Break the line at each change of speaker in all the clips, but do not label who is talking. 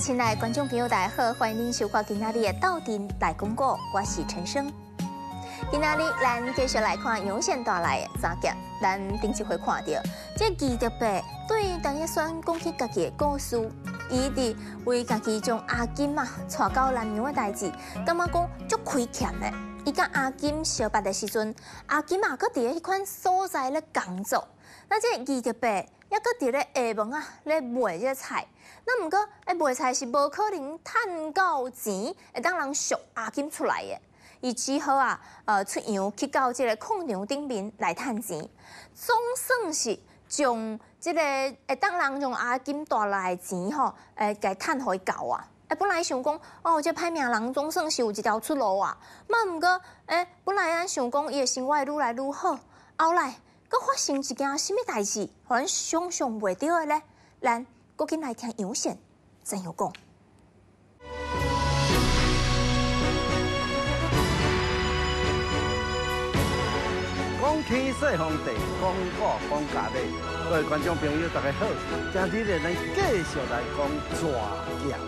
亲爱观众朋友，大家好，欢迎收看今天日嘅《斗阵大公告》，我是陈生。今天日咱继续来看杨先带来的章节，咱定一会看到。这二德伯对陈一山讲起家己的故事，伊伫为家己将阿金嘛娶到南洋的代志，感觉讲足亏欠的。伊甲阿金相捌嘅时阵，阿金嘛搁伫个迄款所在咧工作，那这二德伯也搁伫咧厦门啊咧卖个菜。那毋过，诶，卖菜是无可能趁到钱，会当人赎押金出来的。伊只好啊，呃，出洋去到即个矿场顶面来趁钱。总算是将即个会当人用押金带来钱吼，哎，给互回够啊。诶，本来想讲，哦，这歹命人总算是有一条出路啊。那毋过，诶，本来咱想讲伊生活会愈来愈好，后来佫发生一件甚物代志，互咱想象袂到的咧，咱赶紧来听杨生怎样讲。
讲起世皇帝，讲我讲家咪，各位观众朋友大家好，今仔日咱继续来讲蛇剑。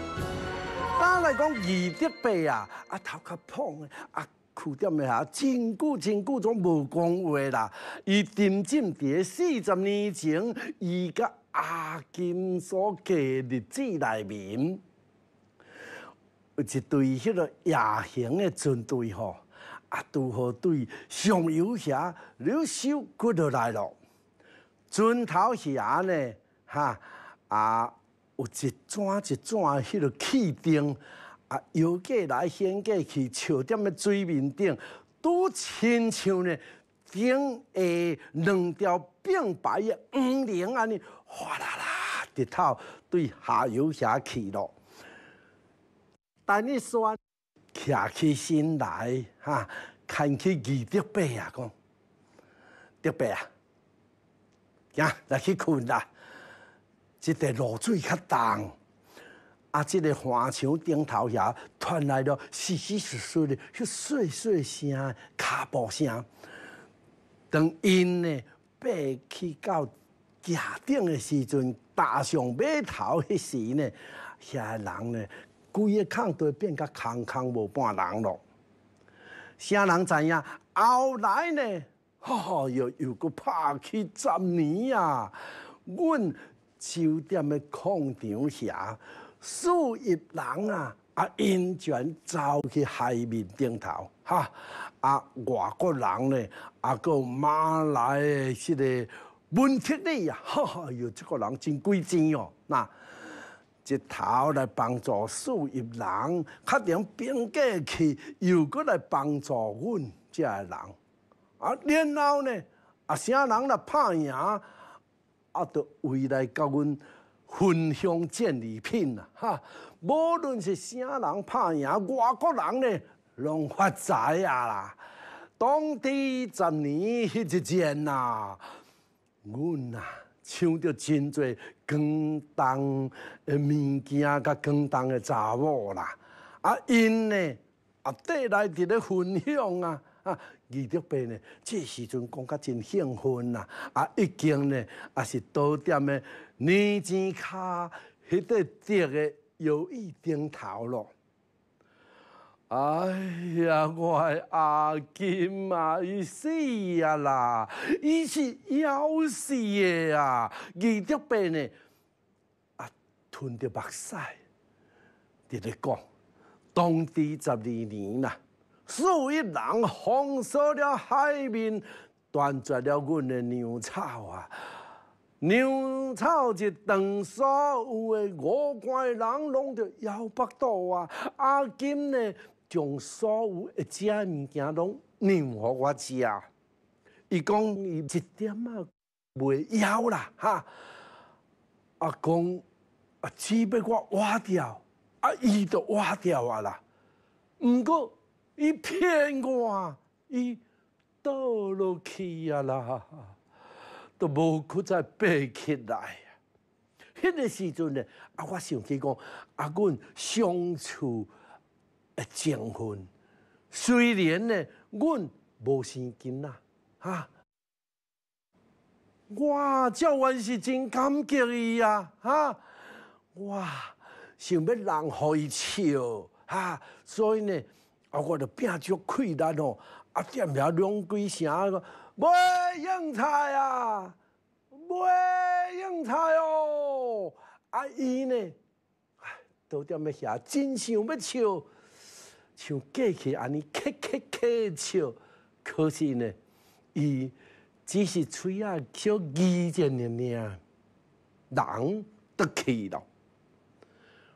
咱来讲二德伯啊，啊头壳胖，啊苦点啊，真久真久总无讲话啦。伊真正第四十年前，伊甲阿金所记日子内面，有一队迄个野行的军队吼，啊，拄好对上游遐流守骨落来咯。船头是阿呢，哈啊，有一串一串迄个汽灯，啊，游过来，掀过去，笑踮个水面顶，拄亲像呢顶下两条并排的五菱安尼。哗啦啦，直透对下游遐去了。但你说，徛起身来，哈，看起二德伯啊，讲德伯啊，行，来去困啦。即个露水较重，啊，即个花墙顶头遐传来了稀稀疏疏的、碎碎声、脚步声。当因呢爬去到。架顶的时阵搭上码头迄时呢，遐人呢，规个空都变甲空空无半人咯。啥人知影？后来呢，吼哟，又搁拍去十年啊！阮酒店的矿场遐，数亿人啊啊，因全走去海面顶头哈啊，外国人呢啊，个马来的这个。门起你呀！哈，有这个人真鬼精哦，那一头来帮助输赢人，确定变过去又过来帮助阮遮个人。啊，然后呢，啊，啥人来拍赢，啊，就回来甲阮分享战利品啦。哈，无论是啥人拍赢外国人呢，拢发财啊啦！当地十年一战呐。阮啊，抢到真侪广东的物件，甲广东的查某啦，啊，因呢啊带来伫咧分享啊，啊，二六八呢，这时阵讲甲真兴奋啦。啊，已经呢，也是多点的年前卡迄块滴的友谊顶头咯。哎呀，我阿金啊，伊死啊啦！伊是枵死的啊，二叔病呢，啊，吞着目屎，直直讲，当地十二年啦，数亿人封锁了海面，断绝了阮的粮草啊，粮草一断，所有的五官人拢着枵巴肚啊，阿金呢？将所有一只物件拢互我挖啊！伊讲伊一点啊袂枵啦，哈！啊讲啊，只要我挖掉，啊伊就挖掉啊啦。毋过伊骗我，伊倒落去啊啦，都无可再爬起来啊！迄个时阵呢，啊我想起讲，啊阮相处。啊，结婚虽然呢，阮无生囝仔，哈，我照原是真感激伊啊，哈，哇，想要人互伊笑，哈，所以呢，啊，我就拼足气力哦，啊，踮了两啊，讲买蕹菜啊，买蕹菜哦，啊伊呢，都踮了遐真想要笑。像过去安尼咳咳咳笑，可是呢，伊只是嘴啊小二件的命，人都去了。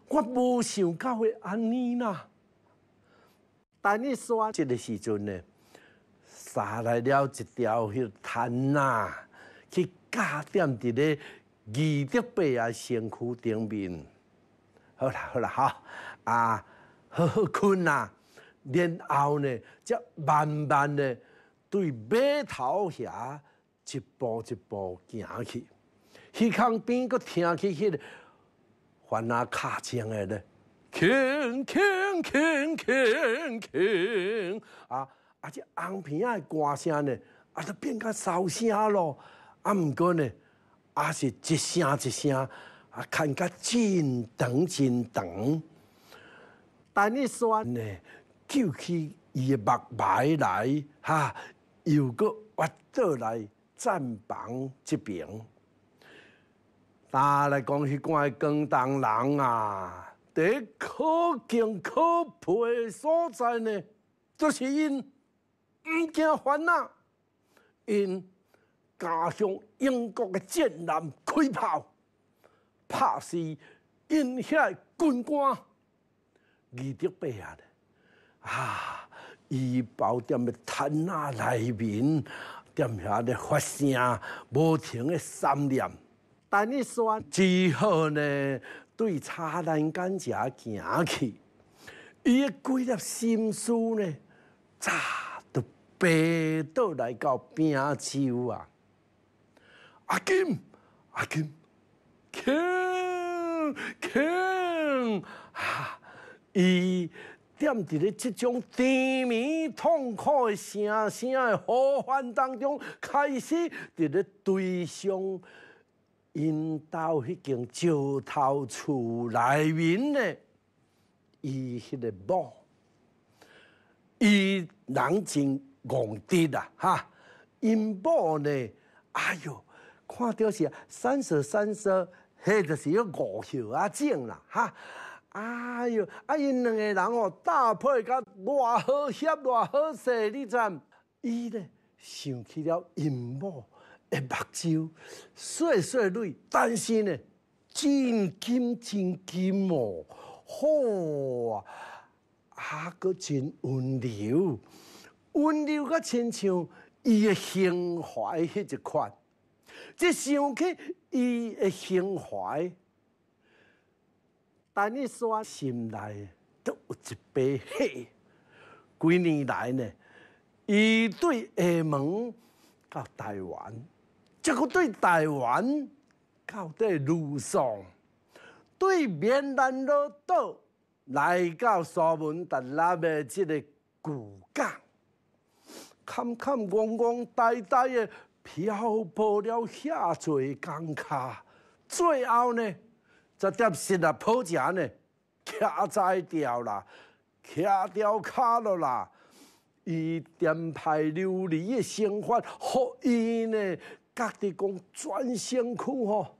我无想到会安尼啦，但你说这个时阵呢，杀来了一条迄藤呐，去加点伫咧二德贝啊身躯顶面。好啦好啦哈啊！好困啦，然后呢，才慢慢的对码头下一步一步行去。去坑边个听起个还那卡枪的咧，听听听听听，啊，啊只红皮仔的歌声呢，啊都变较骚声咯。啊毋过呢，啊是一声一声，啊看较真长真长。但你说呢？救起伊个目牌来，哈，又搁挖倒来战房这边。打来讲，许个广东人啊，最可敬可佩的所在呢，就是因毋惊烦恼，因驾上英国嘅战舰开炮，拍死因遐军官。二点八啊！啊，伊包在个坛啊内面，在遐咧发声，无停的三念，但你说之后呢，对差人干只行去，伊几粒心思呢，早都飞倒来到边洲啊！阿金，阿金，锵锵，哈！伊踮伫咧即种甜迷痛苦、声声诶呼唤当中，开始伫咧对上因兜迄间石头厝内面咧，伊迄个某，伊人真戆痴啦，哈！因某呢，哎哟，看到是三十三十，迄就是个五笑啊种啦，哈！哎呦！啊，因两个人哦，搭配甲偌好翕，偌好势，你知？伊咧想起了伊某，的目睭细细蕊，但是呢，真金真金哦、哇！啊阁真温柔，温柔甲亲像伊的胸怀迄一款，一想起伊的胸怀。但你说，心内都有一杯血。几年来呢，伊对厦门到台湾，结果对台湾到底如上，对闽南老岛来到沙门，达拉的即个古港，坎坎弯弯呆呆的，漂泊了遐侪江卡，最后呢？在点心啦、泡茶呢，卡在掉啦，卡掉卡了啦。伊颠沛流离的生活，让伊呢觉得讲转辛苦吼。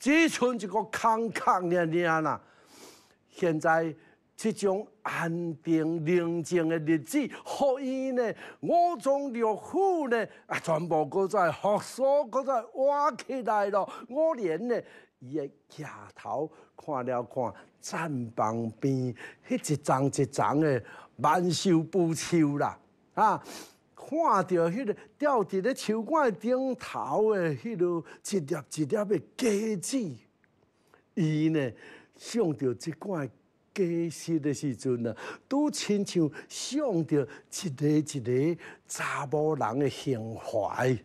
只剩一个空空的家啦。现在这种安定宁静的日子，让伊呢五脏六腑呢啊，全部都在复苏，都在活起来了。我连呢。伊个抬头看了看站旁边迄一丛一丛的万寿步树啦，啊，看到迄个吊伫咧树冠顶头的迄落一粒一粒的果子，伊呢想到即款。果实的时阵啊，都亲像想到一个一个查某人的胸怀。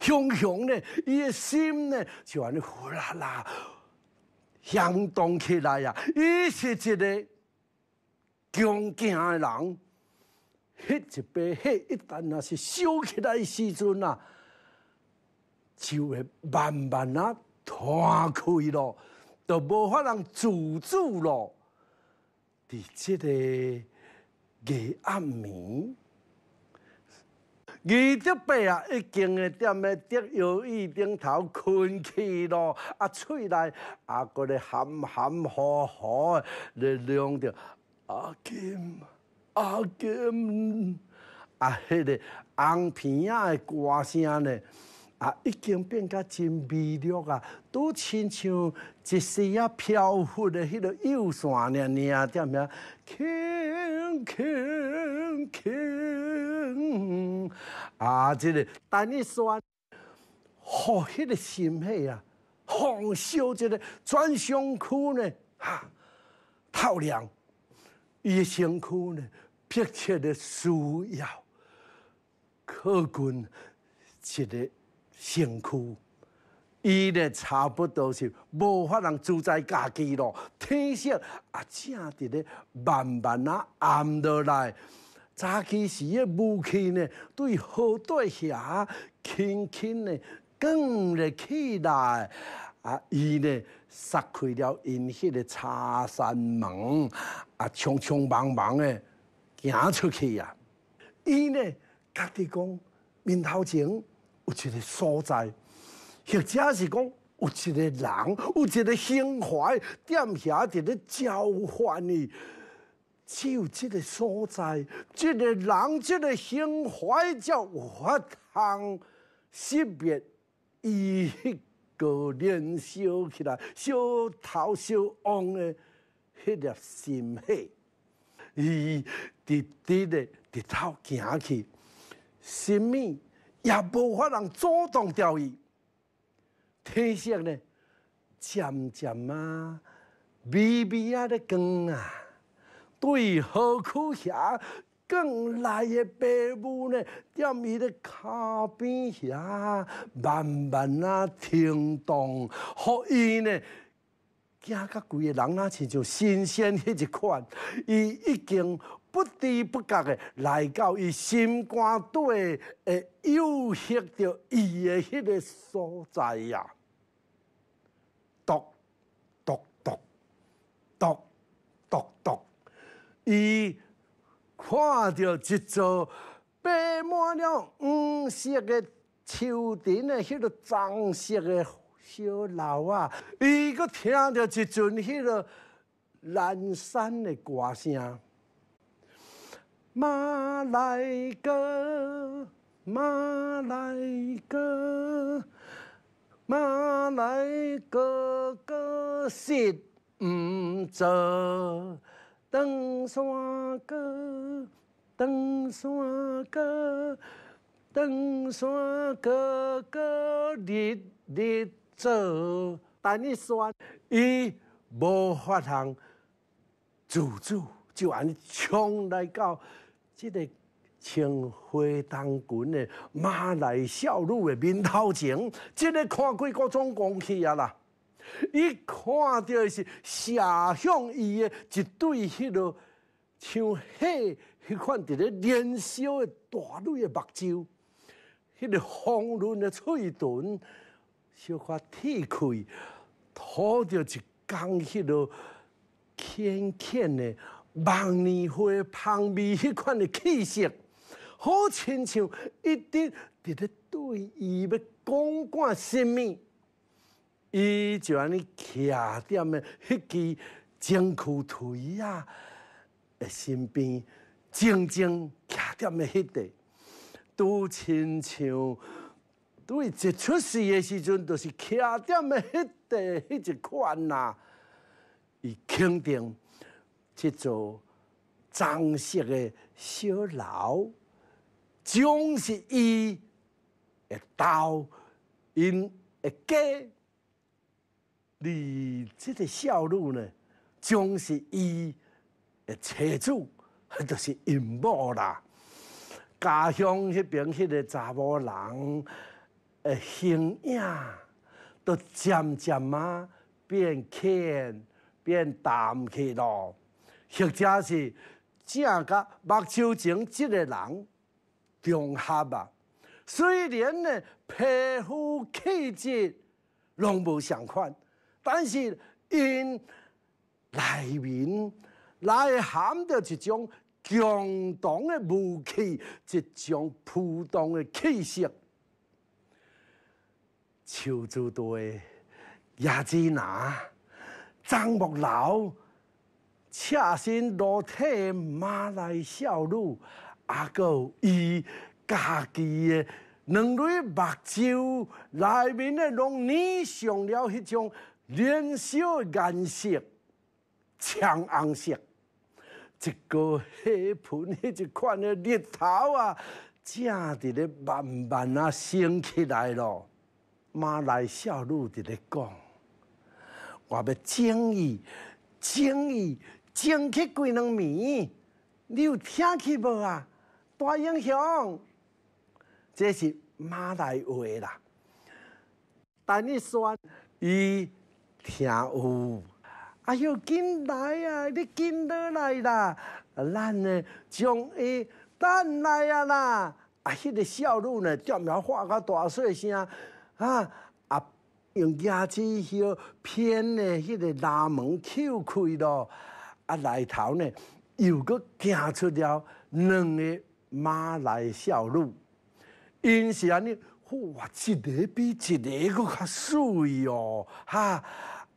雄雄呢，伊的心呢，就安尼呼啦啦，响动起来啊，伊是一个强健的人。迄一杯，迄一旦若是烧起来时阵啊，就会慢慢啊摊开咯，就无法通自住咯。伫即个夜暗暝。二十八啊，已经咧踮咧竹摇椅顶头困去咯，啊，嘴内啊个咧含含糊糊诶，咧念着阿金、阿金，啊，迄个红片仔诶歌声咧。啊，已经变得真微弱啊，都亲像一丝仔飘忽的迄个幼线尔尔，点名轻轻轻啊！即个等你说，好迄个心肺啊，仿烧即个全胸口呢，哈透亮，伊身躯呢迫切的需要，靠近一个。城区，伊咧差不多是无法通住在家己咯。天色啊，正伫咧慢慢啊暗落来。早起时嘅雾气呢，对河底遐轻轻呢卷了起来。啊，伊咧撒开了因迄个茶山门，啊，匆匆忙忙诶，行出去啊。伊呢，家己讲，面头前。有一个所在，或者是讲有一个人，有一个胸怀，踮遐伫咧召唤你。只有这个所在，这个人，这个胸怀，才有法通识别伊迄个燃烧起来、烧头烧摸的迄粒心火。伊直直的直头行去，什么？也无法通阻挡掉伊，体色呢渐渐啊，微微啊咧光啊，对何苦遐更来的爸母呢，踮伊咧脚边遐慢慢啊停动，互伊呢，惊甲规个人呐，亲像新鲜迄一款，伊已经。不知不觉的来到伊心肝底，的诱惑着伊的迄个所在呀！踱踱踱踱踱踱，伊看到一座爬满了黄色的秋顶的迄个棕色的小楼啊！伊佫听到一阵迄个南山的歌声。马来哥，马来哥，马来哥哥是唔着，登山哥，登山哥，登山哥哥跌跌走，但你说伊无法通自住，就按冲来搞。这个穿花当裙的马来少女的面头前，这个看几各种光气啊啦，伊看到是射向伊的一对迄个像火迄款伫咧燃烧的大绿的目睭，迄个红润的嘴唇，小可铁开，套着一缸迄个浅浅的。万年花香味迄款的气息，好亲像一直伫咧对伊要讲讲什物。伊就安尼徛踮诶迄支樟树腿啊诶身边静静徛踮诶迄地，拄亲像，对一出世诶时阵，就是徛踮诶迄地迄一款啊，伊肯定。这座装式的小楼，总是伊的刀，因的家。你这个小路呢，总是伊的妻子，就是因某啦。家乡迄边迄个查某人，的形影，都渐渐啊变浅、变淡去咯。或者是正甲目睭前即个人重合啊。虽然呢，皮肤气质拢无相款，但是因内面内含着一种强同的武器，一种普通的气息。乔竹对、亚基拿、张木老。赤身裸体的马来少女，啊，个伊家己的两蕊目睭内面的拢染上了迄种燃烧颜色，橙红色。一个火盆，迄一款的日头啊，正伫咧慢慢啊升起来咯。马来少女伫咧讲，我要正义，正义。升去几两米，你有听去无啊？大英雄，这是马来话啦。但你说伊听有。哎呦，紧来啊，你紧都来啦。啊，咱呢将伊等来啊啦。啊，迄个小路呢，掉苗画较大细声，啊啊，用牙齿许偏的迄个拉门撬开咯。啊，内头呢，又阁行出了两个马来小路，因是安尼，哇，一个比一个佫较水哦！哈，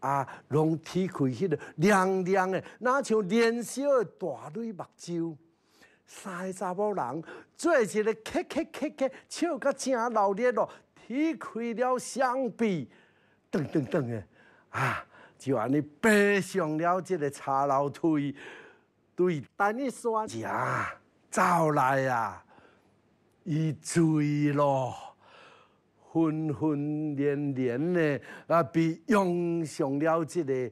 啊，拢睇开迄个亮亮的，那像年少的大蕊目睭，三个查某人做一个，咳咳咳咳，笑到正闹热咯，睇开了双臂，噔噔噔的，啊！就安尼爬上了这个茶楼梯，对，等尼山这走来啊，伊醉咯，昏昏连连的啊，被涌上了这个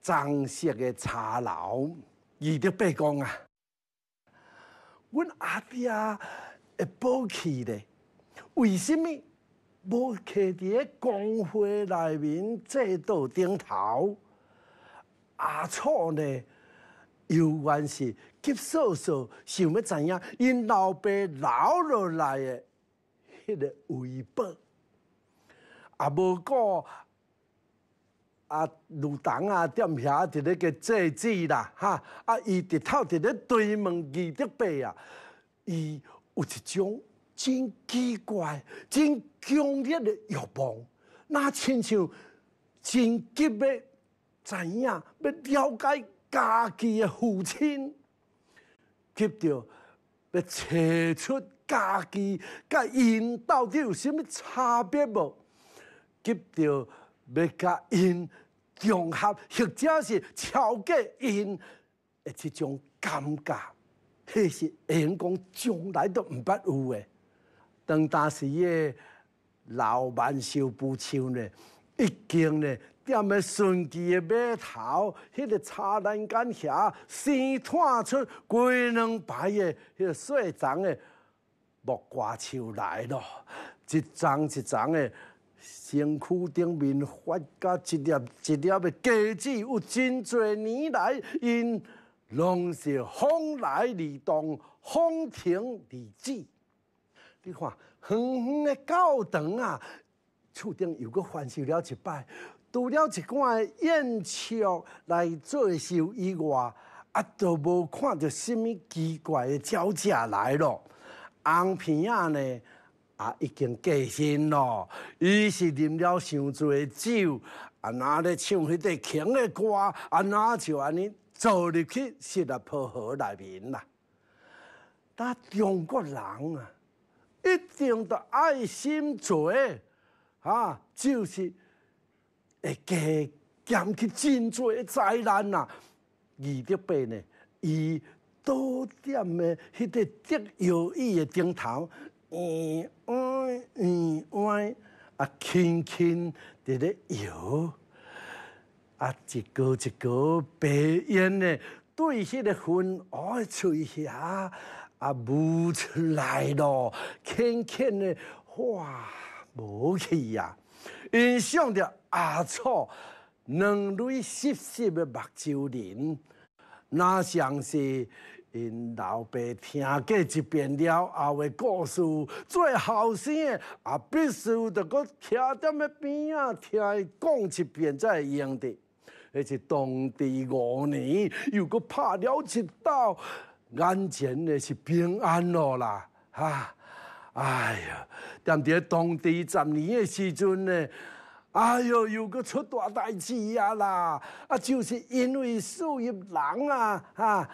脏色的茶楼，伊就白讲啊，阮阿爹会保气的，为甚物？无骑伫咧工会内面制度顶头，阿楚呢？尤原是急索索想要知影因老爸留落来的迄个回报，啊无过，啊入党啊踮遐伫咧个制止啦，哈啊伊直透伫咧追问二德伯啊，伊有一种。真奇怪，真强烈的欲望，那亲像真急要知影、要了解家己的父亲，急着要找出家己甲因到底有啥物差别无，急着要甲因融合，或者是超过因诶一种感觉，迄是会用讲从来都毋捌有诶。当当时，个老万寿不肖呢，已经呢，踮个顺其嘅码头，迄个茶栏间遐生探出几两排迄个细丛嘅木瓜树来咯，一丛一丛嘅身躯顶面发甲一粒一粒的果子，有真侪年来，因拢是风来而动，风停而止。你看，远远的教堂啊，厝顶又搁翻修了一摆。除了一的燕雀来作秀以外，啊，都无看到甚物奇怪的鸟架来咯。红皮啊呢，啊已经过身咯。伊是啉了伤侪酒，啊，拿咧唱迄个强的歌，啊，那就安尼坐入去西拉普河内面啦。那中国人啊！一定的爱心做，啊，就是会加减去真侪的灾难呐。二六八呢，以多点的迄个德由意的顶头，弯弯弯啊，轻轻伫咧摇，啊，一个一个白烟呢，对迄个云哦吹下。啊，舞出来咯，轻轻的哇，无去呀！印象着阿楚，两蕊湿湿的目睭灵，那像是因老爸听过一遍了后的故事。最后生的啊，必须着听徛在边仔听伊讲一遍才会用的。而且当地五年，又搁拍了一刀。眼前的是平安咯啦，哈，哎呀，踮伫当地十年的时阵呢，哎呦，又个出大代志啊啦，啊，就是因为受益人啊，哈，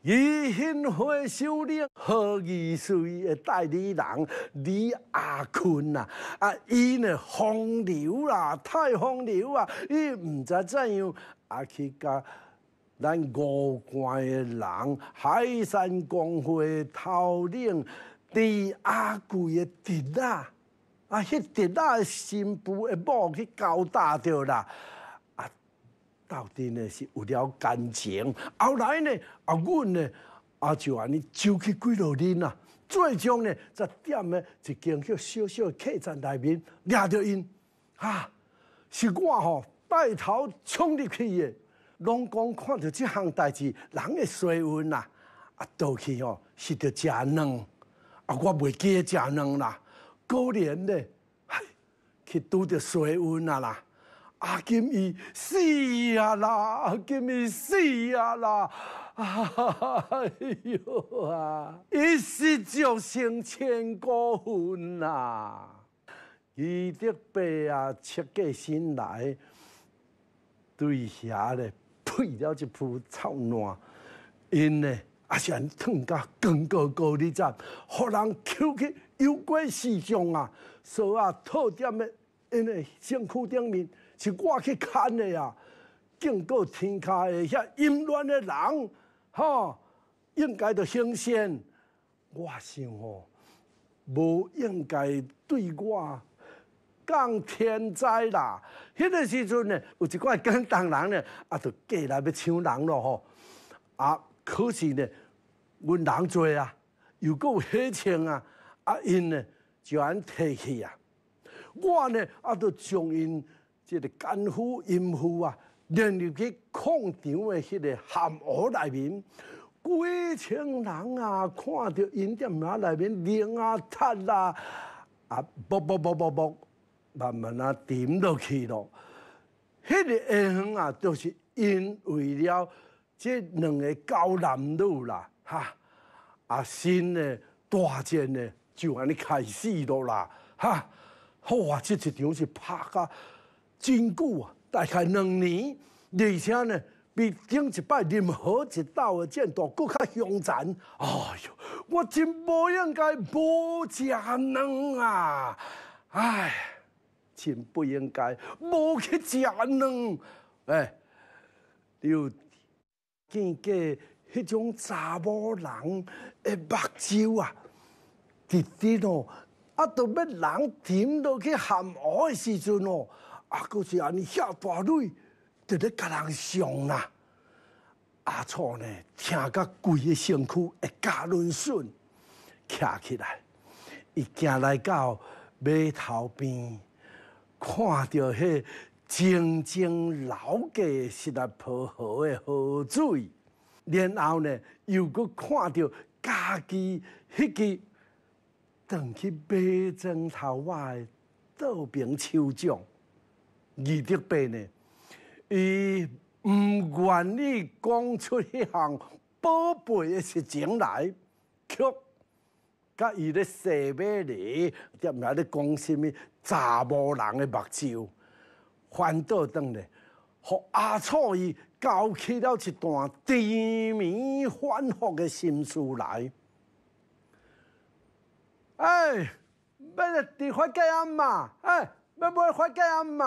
易兴辉首领何义岁的代理人李阿坤啊，啊，伊呢风流啦，太风流啊，伊毋知怎样啊去甲。咱五关的人，海山光的头领，朱阿贵的侄仔，啊，迄侄仔的新妇的某去交搭着啦，啊，到底呢是为了感情？后来呢，啊，阮呢，啊，就安尼就去几落人啊，最终呢，在点呢一间迄小小客栈内面抓着因，啊，是我吼带头冲入去的。拢讲看到即项代志，人会衰运啦！啊，倒去哦，是着食卵，啊，我袂记食卵啦。过年咧，去拄着衰运啊啦！阿金伊死啊啦！阿金伊死啊啦！哎哟啊！一死就成千古恨啦！伊的爸啊，切个心来对遐嘞。为了一铺臭烂，因呢是先烫到光高高里站，互人揪去妖怪四象啊，所啊特点的，因的身躯顶面是我去砍的啊，经过天下的遐淫乱的人，吼，应该着新鲜，我想吼，无应该对我。降天灾啦，迄个时阵呢，有一挂简单人呢，啊，就过来要抢人咯吼。啊，可是呢，阮人多啊，又够火枪啊，啊，因呢就安提起啊。我呢，啊，就将因即个奸夫淫妇啊，连入去矿场的迄个陷污内面。几千人啊，看到因在啊内面，连啊踢啦，啊，啵啵啵啵啵。慢慢啊，沉落去咯。迄个下昏啊，就是因为了即两个高男女啦，哈啊，新的大战呢就安尼开始咯啦，哈。好啊，即一场是拍啊真久啊，大概两年，而且呢比顶一摆任何一道的战斗更较凶残。哎哟，我真无应该无食能啊，哎。真不应该无去食呢！哎，有见过迄种查某人诶，目睭啊，直直哦，啊，都要人甜落去含鹅诶时阵哦，啊，佫是安尼遐大累，直咧甲人上啦。阿楚呢，听甲规个身躯会加轮顺，徛起来，伊行来到码头边。看到迄静静流过是拉泡河的河水，然后呢，又搁看到家己迄个长起白砖头发的老兵酋长，二德伯呢，伊毋愿意讲出迄项宝贝的实情来，却。甲伊咧说要你，踮遐咧讲啥物查某人诶目睭翻倒转咧，互阿楚伊交起了一段缠绵反复诶心思来。哎，要来发鸡阿妈，哎，要买发鸡阿妈，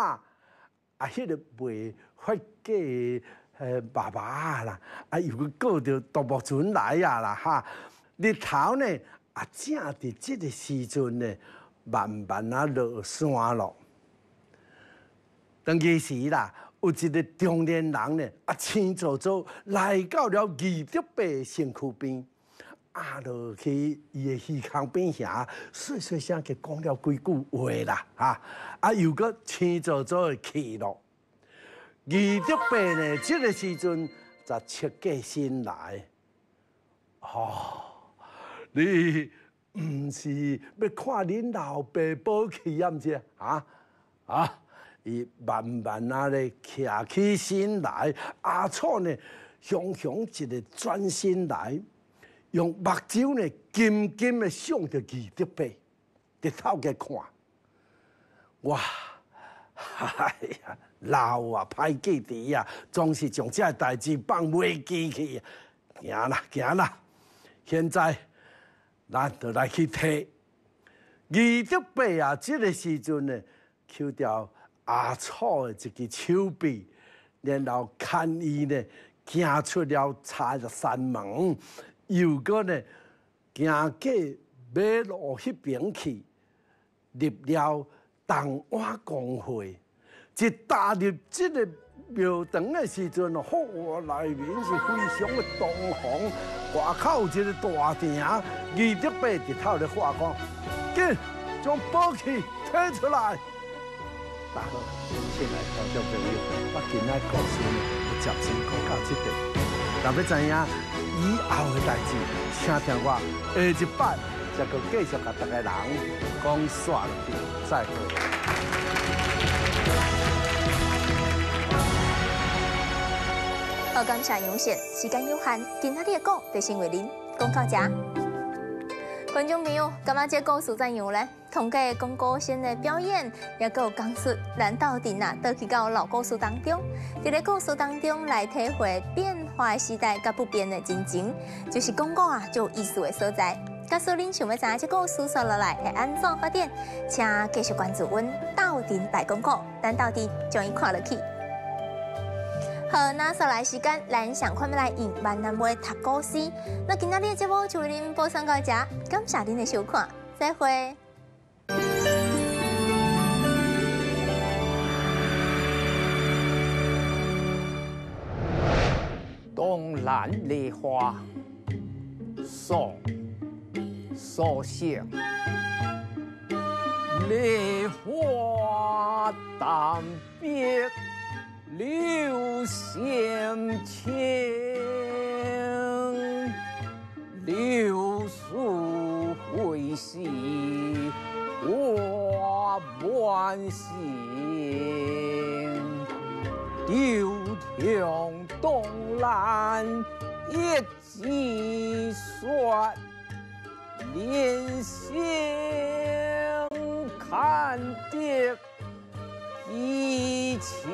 啊，迄个卖发鸡。诶爸爸啦，啊，又过到独木船来啊啦哈，日头呢？啊，正伫即个时阵呢，慢慢啊落山咯。当其时啦，有一个中年人呢，啊，清着走，来到了二德北身躯边，啊，落去伊的耳腔边遐，细细声去讲了几句话啦，哈，啊，又搁牵着的去了。二德伯呢，这个时阵才七过身来，哦。你唔是要看恁老爸宝气样是啊？啊！伊慢慢啊，咧徛起身来，阿楚呢，雄雄一个转身来，用目睭呢，金金的向着二德爸，直头个看。哇！哎呀，老啊，歹记地啊，总是将这代志放袂记去。啊！行啦，行啦，现在。咱就来去提，二十八啊，吉的时阵呢，抽掉阿草的一个手臂，然后看伊呢，行出了差着门，又个呢，行过马路迄边去，入了同安公会，一踏入这个庙堂的时阵哦，好，内面是非常的东方。外口一个大电，二点半就掏了话讲，紧将武器提出来。好，亲爱听众朋友，我今日告诉你，接责任教教这点。若要知影以后的代志，请听我下一版，才阁继续甲大家人讲去，再会。
我感谢杨限，时间有限，今仔天的讲就先为您讲到这。观众朋友，感觉这故事怎样呢？通过广告先的表演，也有讲述咱到底哪倒去到老故事当中，在个故事当中来体会变化时代甲不变的真情，就是讲告啊就有意思嘅所在。假使恁想要知这故事续落来会安怎发展，请继续关注阮，到底来广告，咱到底将伊看落去。好，那接下来时间，来上昆来用闽南话读古诗。那今天的节目就为您播送到这，感谢您的收看，再会。东南梨花，宋，苏醒，梨花当别。
柳湘卿，柳树会心，花满心。柳条东南一季酸，怜香看定。一钱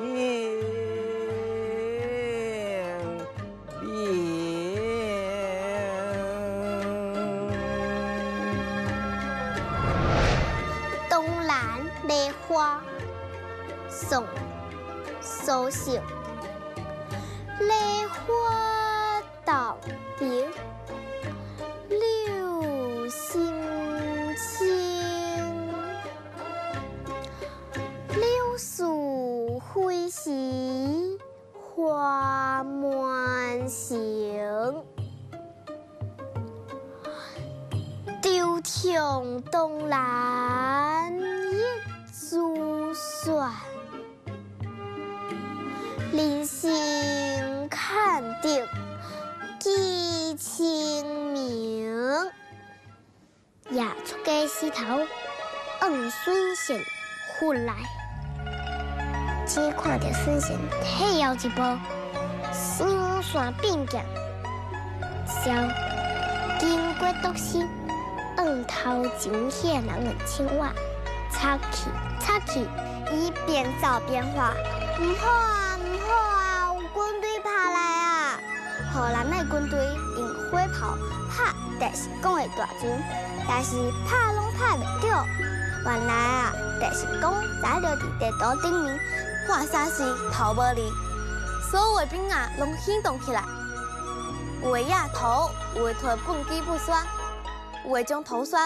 名。东兰梅花，宋，苏醒。梅花。行，丢向东南一株蒜，临行看定记清明。夜出街西头，嗯孙行，回来只看到孙行，太有一步。画线变强，小经过多次，黄头前吓人的青蛙，擦去擦去，伊边走边画。唔好啊，唔好啊，有军队拍来啊！荷兰的军队用火炮拍郑是公的大船，但是拍拢拍袂着。原来啊，郑是公早著伫地图顶面看三线头尾
哩。所有的冰啊，拢行动起来。有嘅压头，有嘅脱半不酸，有嘅将头酸。